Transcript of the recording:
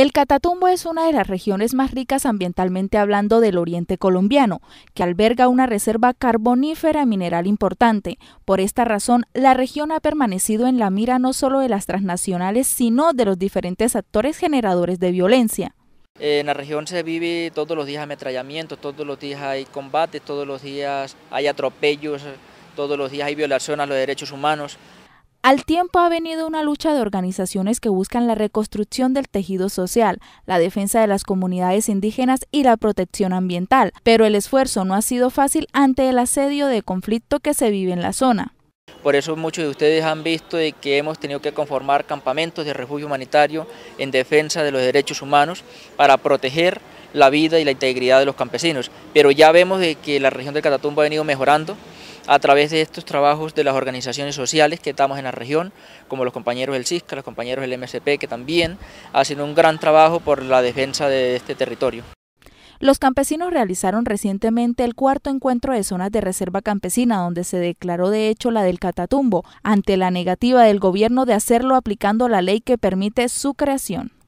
El Catatumbo es una de las regiones más ricas ambientalmente hablando del oriente colombiano, que alberga una reserva carbonífera mineral importante. Por esta razón, la región ha permanecido en la mira no solo de las transnacionales, sino de los diferentes actores generadores de violencia. En la región se vive todos los días ametrallamientos, todos los días hay combates, todos los días hay atropellos, todos los días hay violación a los derechos humanos. Al tiempo ha venido una lucha de organizaciones que buscan la reconstrucción del tejido social, la defensa de las comunidades indígenas y la protección ambiental, pero el esfuerzo no ha sido fácil ante el asedio de conflicto que se vive en la zona. Por eso muchos de ustedes han visto que hemos tenido que conformar campamentos de refugio humanitario en defensa de los derechos humanos para proteger la vida y la integridad de los campesinos. Pero ya vemos de que la región del Catatumbo ha venido mejorando, a través de estos trabajos de las organizaciones sociales que estamos en la región, como los compañeros del CISCA, los compañeros del MSP, que también hacen un gran trabajo por la defensa de este territorio. Los campesinos realizaron recientemente el cuarto encuentro de zonas de reserva campesina, donde se declaró de hecho la del Catatumbo, ante la negativa del gobierno de hacerlo aplicando la ley que permite su creación.